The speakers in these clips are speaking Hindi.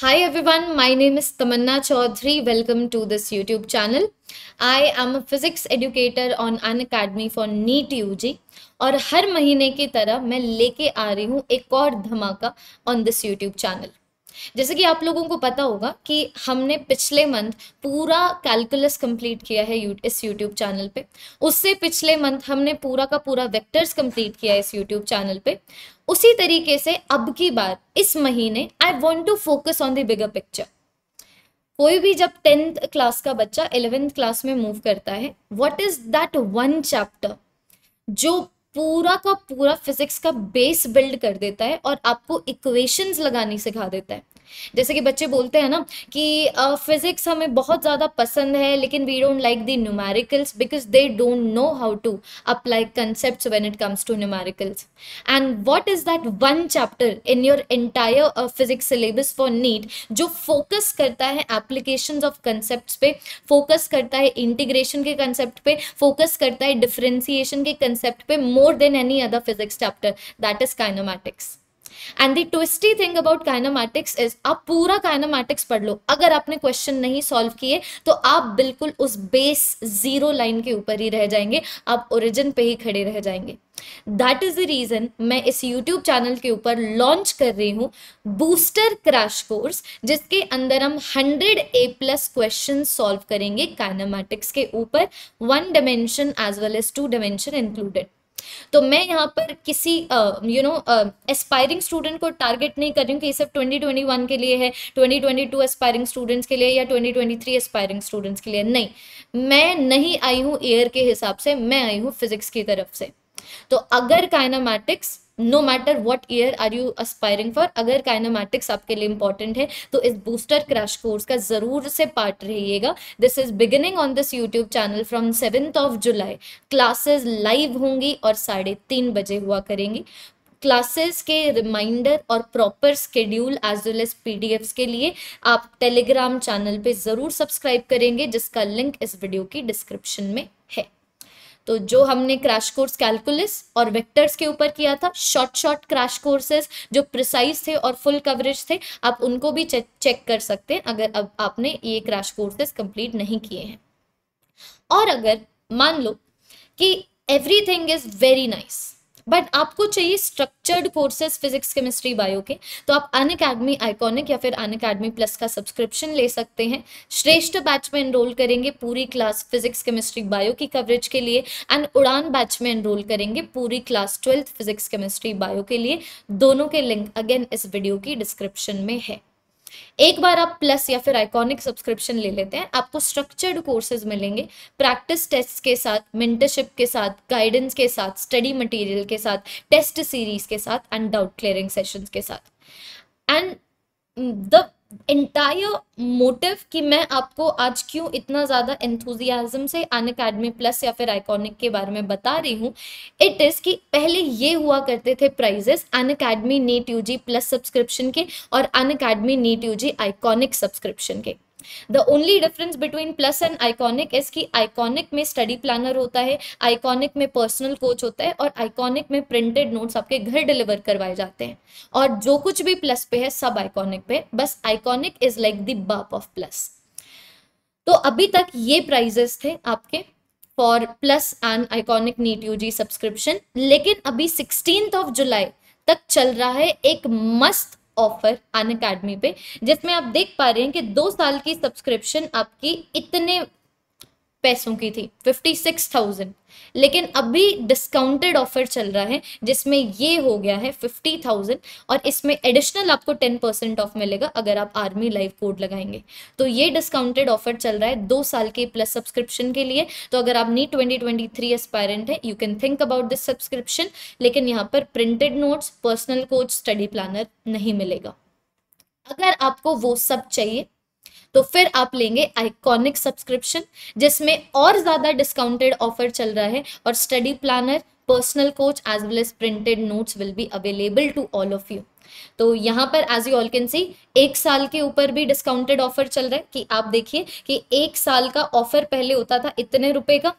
Hi everyone, my name is Tamanna Chaudhary. Welcome to this YouTube channel. I am a physics educator on an academy for NEET UG. और हर महीने की तरह मैं लेके आ रही हूँ एक और धमाका ऑन दिस यूट्यूब चैनल जैसे कि आप लोगों को पता होगा कि हमने पिछले मंथ पूरा कैलकुलस कंप्लीट किया है इस यूट्यूब चैनल पे उससे पिछले मंथ हमने पूरा का पूरा वेक्टर्स कंप्लीट किया है इस यूट्यूब चैनल पे उसी तरीके से अब की बार इस महीने I want to focus on the bigger picture कोई भी जब टेंथ क्लास का बच्चा इलेवेंथ क्लास में मूव करता है what is that one chapter जो पूरा का पूरा फिजिक्स का बेस बिल्ड कर देता है और आपको इक्वेशंस लगानी सिखा देता है जैसे कि बच्चे बोलते हैं ना कि फिजिक्स uh, हमें बहुत ज़्यादा पसंद है लेकिन we don't like the numericals because they don't know how to apply concept when it comes to numericals and what is that one chapter in your entire physics syllabus for NEET जो फोकस करता है एप्लीकेशन ऑफ कंसेप्ट पे फोकस करता है इंटीग्रेशन के कंसेप्ट पे फोकस करता है डिफ्रेंसिएशन के कंसेप्ट पे more than any other physics chapter that is kinematics and the twisty thing about kinematics is आप पूरा काइनामेटिक्स पढ़ लो अगर आपने क्वेश्चन नहीं सॉल्व किए तो आप बिल्कुल उस बेस जीरो लाइन के ऊपर ही रह जाएंगे आप ओरिजिन पे ही खड़े रह जाएंगे दैट इज द रीजन मैं इस यूट्यूब चैनल के ऊपर लॉन्च कर रही हूँ बूस्टर क्रैश कोर्स जिसके अंदर हम hundred A plus question solve करेंगे काइनामेटिक्स के ऊपर one dimension as well as two dimension included तो मैं यहाँ पर किसी यू नो एस्पायरिंग स्टूडेंट को टारगेट नहीं कर रही हूँ कि ये सब 2021 के लिए है 2022 एस्पायरिंग स्टूडेंट्स के लिए या 2023 एस्पायरिंग स्टूडेंट्स के लिए नहीं मैं नहीं आई हूँ ईयर के हिसाब से मैं आई हूँ फिजिक्स की तरफ से तो अगर kinematics no matter what year are you aspiring for अगर काइनामेटिक्स आपके लिए इंपॉर्टेंट है तो इस बूस्टर क्रैश कोर्स का ज़रूर से पार्ट रहिएगा this is beginning on this YouTube channel from seventh of July classes live होंगी और साढ़े तीन बजे हुआ करेंगी क्लासेस के रिमाइंडर और proper schedule as well as P के लिए आप टेलीग्राम चैनल पे ज़रूर सब्सक्राइब करेंगे जिसका लिंक इस वीडियो की डिस्क्रिप्शन में तो जो हमने क्रैश कोर्स कैलकुलस और वेक्टर्स के ऊपर किया था शॉर्ट शॉर्ट क्रैश कोर्सेज जो प्रिसाइज थे और फुल कवरेज थे आप उनको भी चेक चेक कर सकते हैं अगर अब आपने ये क्रैश कोर्सेज कंप्लीट नहीं किए हैं और अगर मान लो कि everything is very nice but आपको चाहिए structured courses physics chemistry bio के तो आप अन अकेडमी आइकॉनिक या फिर अन अकेडमी प्लस का सब्सक्रिप्शन ले सकते हैं श्रेष्ठ बैच में एनरोल करेंगे पूरी क्लास फिजिक्स केमिस्ट्री बायो की कवरेज के लिए एंड उड़ान बैच में एनरोल करेंगे पूरी class twelfth physics chemistry bio के लिए दोनों के लिंक अगेन इस वीडियो की डिस्क्रिप्शन में है एक बार आप प्लस या फिर आइकॉनिक सब्सक्रिप्शन ले लेते हैं आपको स्ट्रक्चर्ड कोर्सेज मिलेंगे प्रैक्टिस टेस्ट के साथ मेंटरशिप के साथ गाइडेंस के साथ स्टडी मटेरियल के साथ टेस्ट सीरीज के साथ एंड डाउट क्लियरिंग सेशंस के साथ and the mm, entire motive कि मैं आपको आज क्यों इतना ज़्यादा एंथुजियाजम से अन अकेडमी प्लस या फिर आइकॉनिक के बारे में बता रही हूँ इट इज़ कि पहले ये हुआ करते थे prices Unacademy NEET U Plus subscription के और Unacademy NEET U Iconic subscription के the only difference between Plus and Iconic is कि आइकॉनिक में स्टडी प्लानर होता है आइकॉनिक में पर्सनल कोच होता है और आइकॉनिक में प्रिंटेड नोट्स आपके घर डिलीवर करवाए जाते हैं और जो कुछ भी प्लस पे है सब आइकॉनिक पे बस आइकॉनिक इज लाइक द बाप ऑफ प्लस तो अभी तक ये प्राइजेस थे आपके for Plus and Iconic NEET UG subscription लेकिन अभी सिक्सटीन ऑफ जुलाई तक चल रहा है एक मस्त ऑफर अन अकेडमी पे जिसमें आप देख पा रहे हैं कि दो साल की सब्सक्रिप्शन आपकी इतने पैसों की थी फिफ्टी सिक्स थाउजेंड लेकिन अभी डिस्काउंटेड ऑफर चल रहा है जिसमें ये हो गया है फिफ्टी थाउजेंड और इसमें एडिशनल आपको टेन परसेंट ऑफ मिलेगा अगर आप आर्मी लाइफ कोड लगाएंगे तो ये डिस्काउंटेड ऑफर चल रहा है दो साल के प्लस सब्सक्रिप्शन के लिए तो अगर आप NEET twenty twenty three aspirant है you can think about this subscription लेकिन यहाँ पर printed notes personal coach study planner नहीं मिलेगा अगर आपको वो सब चाहिए तो फिर आप लेंगे आइकॉनिक सब्सक्रिप्शन जिसमें और ज़्यादा डिस्काउंटेड ऑफर चल रहा है और study planner personal coach as well as printed notes will be available to all of you तो यहाँ पर as you all can see एक साल के ऊपर भी डिस्काउंटेड ऑफर चल रहा है कि आप देखिए कि एक साल का ऑफर पहले होता था इतने रुपए का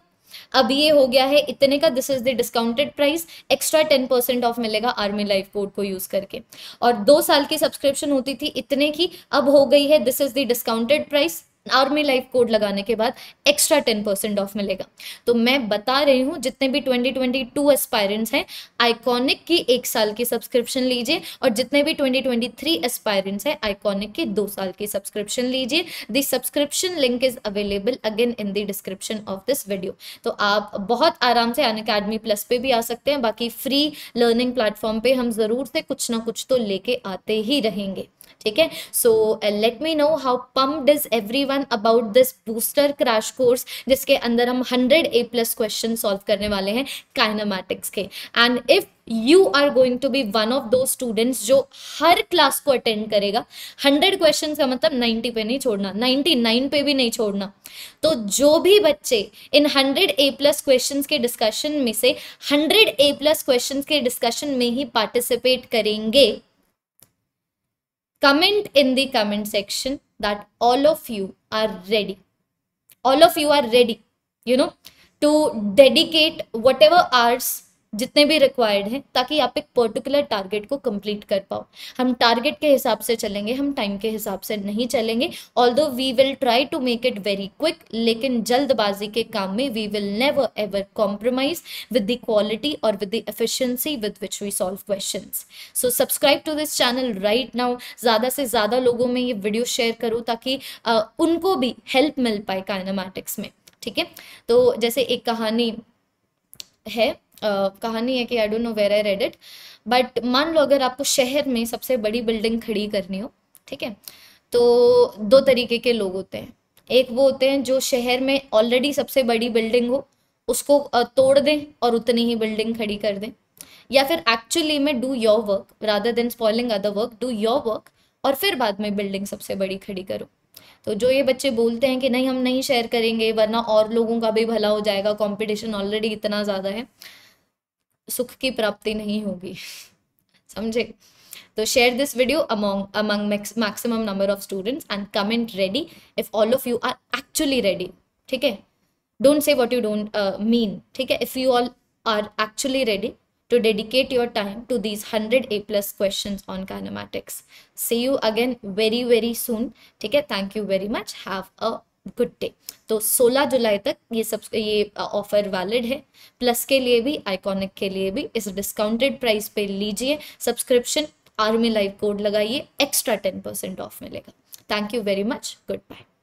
अब ये हो गया है इतने का this is the discounted price extra ten percent off मिलेगा आर्मी लाइफ कोड को यूज करके और दो साल की सब्सक्रिप्शन होती थी इतने की अब हो गई है this is the discounted price army life code लगाने के बाद एक्स्ट्रा टेन परसेंट ऑफ मिलेगा तो मैं बता रही हूँ जितने भी ट्वेंटी ट्वेंटी टू एस्पायरेंट्स हैं आइकॉनिक की एक साल की सब्सक्रिप्शन लीजिए और जितने भी ट्वेंटी ट्वेंटी थ्री एस्पायरेंट्स हैं आइकॉनिक की दो साल की सब्सक्रिप्शन लीजिए the subscription link is available again in the description of this video तो आप बहुत आराम से अन अकेडमी प्लस पे भी आ सकते हैं बाकी फ्री लर्निंग प्लेटफॉर्म पर हम ज़रूर से कुछ ना कुछ तो लेके आते ही रहेंगे ठीक है so let me know how pumped is everyone about this booster crash course जिसके अंदर हम 100 ए प्लस क्वेश्चन सॉल्व करने वाले हैं काइनामेटिक्स के and if you are going to be one of those students जो हर क्लास को अटेंड करेगा हंड्रेड क्वेश्चन का मतलब नाइन्टी पे नहीं छोड़ना नाइन्टी नाइन पे भी नहीं छोड़ना तो जो भी बच्चे इन हंड्रेड ए प्लस क्वेश्चन के डिस्कशन में से हंड्रेड ए प्लस क्वेश्चन के डिस्कशन में ही पार्टिसिपेट करेंगे comment in the comment section that all of you are ready all of you are ready you know to dedicate whatever hours जितने भी रिक्वायर्ड हैं ताकि आप एक पर्टिकुलर टारगेट को कंप्लीट कर पाओ हम टारगेट के हिसाब से चलेंगे हम टाइम के हिसाब से नहीं चलेंगे although we will try to make it very quick लेकिन जल्दबाजी के काम में we will never ever compromise with the quality और with the efficiency with which we solve question so subscribe to this channel right now ज़्यादा से ज़्यादा लोगों में ये वीडियो शेयर करो ताकि आ, उनको भी हेल्प मिल पाए काइनामेटिक्स में ठीक है तो जैसे एक कहानी है कहानी है कि I don't know where I read it but मान लो अगर आपको शहर में सबसे बड़ी बिल्डिंग खड़ी करनी हो ठीक है तो दो तरीके के लोग होते हैं एक वो होते हैं जो शहर में ऑलरेडी सबसे बड़ी बिल्डिंग हो उसको तोड़ दें और उतनी ही बिल्डिंग खड़ी कर दें या फिर एक्चुअली में do your work rather than spoiling other work do your work और फिर बाद में बिल्डिंग सबसे बड़ी खड़ी करो तो जो ये बच्चे बोलते हैं कि नहीं हम नहीं शेयर करेंगे वरना और लोगों का भी भला हो जाएगा कंपटीशन ऑलरेडी इतना ज़्यादा है सुख की प्राप्ति नहीं होगी समझे तो share this video among among maximum number of students and comment ready if all of you are actually ready ठीक है don't say what you don't mean ठीक है if you all are actually ready to dedicate your time to these hundred A plus question on kinematics see you again very very soon ठीक है thank you very much have a good day तो 16 जुलाई तक ये सब ये ऑफर वैलिड है प्लस के लिए भी आइकॉनिक के लिए भी इस डिस्काउंटेड प्राइस पे लीजिए सब्सक्रिप्शन आर्मी लाइव कोड लगाइए एक्स्ट्रा टेन परसेंट ऑफ मिलेगा thank you very much good bye